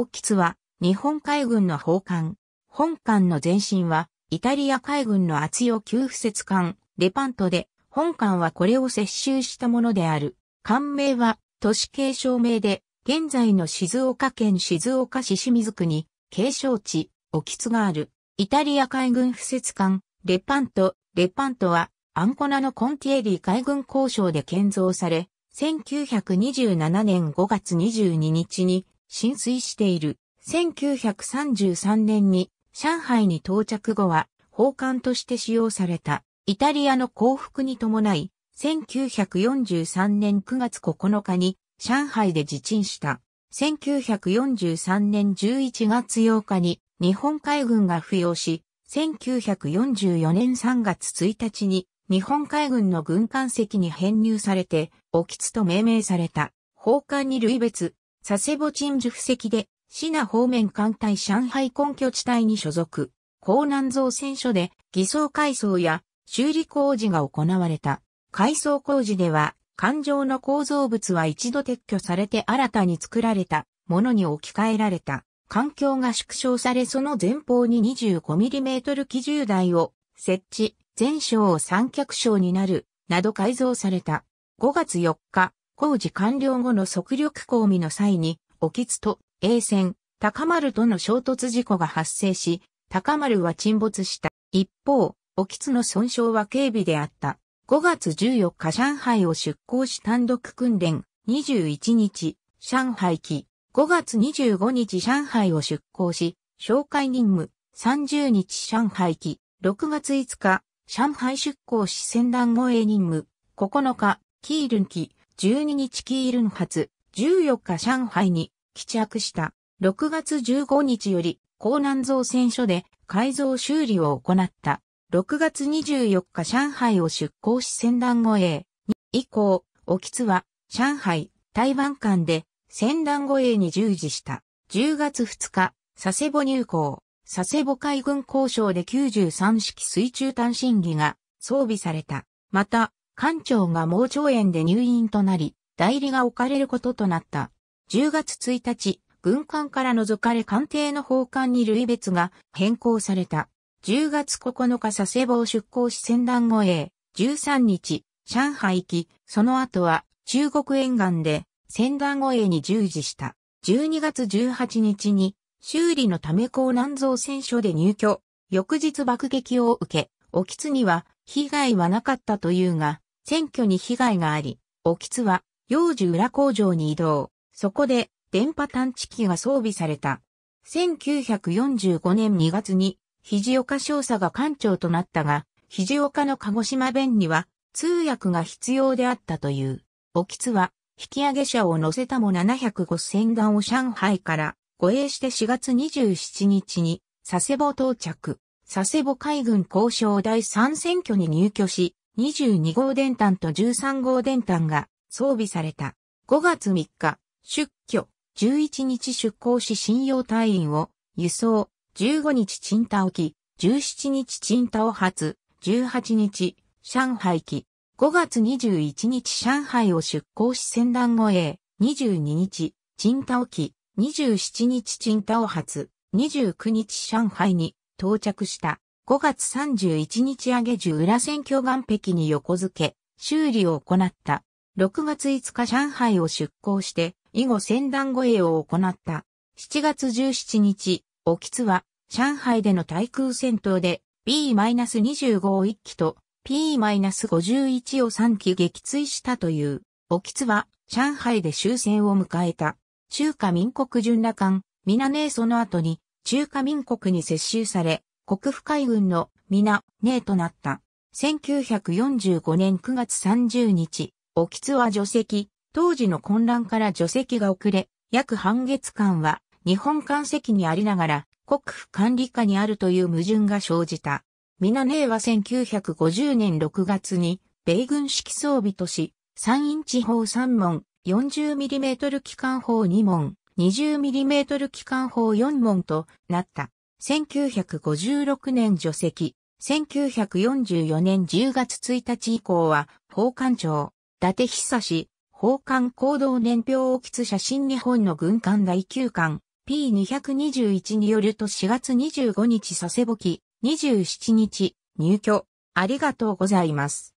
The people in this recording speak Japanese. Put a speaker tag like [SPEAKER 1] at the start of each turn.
[SPEAKER 1] オキツは、日本海軍の砲艦。本艦の前身は、イタリア海軍の圧用給付設艦、レパントで、本艦はこれを接収したものである。艦名は、都市継承名で、現在の静岡県静岡市清水区に、継承地、オキツがある。イタリア海軍敷設艦、レパント、レパントは、アンコナのコンティエリー海軍交渉で建造され、1927年5月22日に浸水している。1933年に上海に到着後は宝冠として使用されたイタリアの降伏に伴い1943年9月9日に上海で自沈した。1943年11月8日に日本海軍が付与し、1944年3月1日に日本海軍の軍艦籍に編入されて、おきつと命名された。宝冠に類別、佐世保鎮守布石で、シナ方面艦隊上海根拠地帯に所属。江南造船所で偽装改装や修理工事が行われた。改装工事では、艦上の構造物は一度撤去されて新たに作られたものに置き換えられた。環境が縮小されその前方に 25mm 機重台を設置、全床を三脚床になる、など改造された。5月4日、工事完了後の速力工味の際に、沖津と A 線、高丸との衝突事故が発生し、高丸は沈没した。一方、沖津の損傷は軽微であった。5月14日上海を出港し単独訓練、21日、上海機。5月25日上海を出港し、紹介任務、30日上海機。6月5日、上海出港し船団護衛任務、9日、キールン機。12日キールン発、14日上海に帰着した。6月15日より、江南造船所で改造修理を行った。6月24日上海を出港し船団護衛以降、沖津は上海、台湾間で船団護衛に従事した。10月2日、佐世保入港、佐世保海軍交渉で93式水中単身儀が装備された。また、艦長が盲腸炎で入院となり、代理が置かれることとなった。10月1日、軍艦から除かれ艦艇の奉還に類別が変更された。10月9日佐世保を出港し船団護衛、13日、上海行き、その後は中国沿岸で船団護衛に従事した。12月18日に修理のため港南造船所で入居。翌日爆撃を受け、沖津には被害はなかったというが、選挙に被害があり、興津は、幼児裏工場に移動。そこで、電波探知機が装備された。1945年2月に、肘岡少佐が艦長となったが、肘岡の鹿児島弁には、通訳が必要であったという。興津は、引き上げ者を乗せたも705千団を上海から護衛して4月27日に佐世保到着。佐世保海軍交渉第3選挙に入居し、22号電炭と13号電炭が装備された。5月3日、出去、11日出港し信用隊員を輸送、15日賃貸置、き17日賃貸を発、18日、上海機。5月21日上海を出港し船団護衛、22日、賃貸置、き27日賃貸を発、29日上海に到着した。5月31日上げ樹裏選挙岸壁に横付け、修理を行った。6月5日上海を出港して、以後船団護衛を行った。7月17日、沖津は、上海での対空戦闘で B-25 を1機と P-51 を3機撃墜したという、沖津は上海で終戦を迎えた。中華民国巡羅艦、南へその後に中華民国に接収され、国府海軍の皆、姉となった。1945年9月30日、沖津は除籍、当時の混乱から除籍が遅れ、約半月間は日本艦籍にありながら国府管理下にあるという矛盾が生じた。皆姉は1950年6月に米軍式装備とし、3インチ砲3門、40mm 機関砲2門、20mm 機関砲4門となった。1956年除籍、1944年10月1日以降は、法官庁、伊達久志、法官行動年表を記写真日本の軍艦第9巻 P221 によると4月25日佐世保期27日入居ありがとうございます。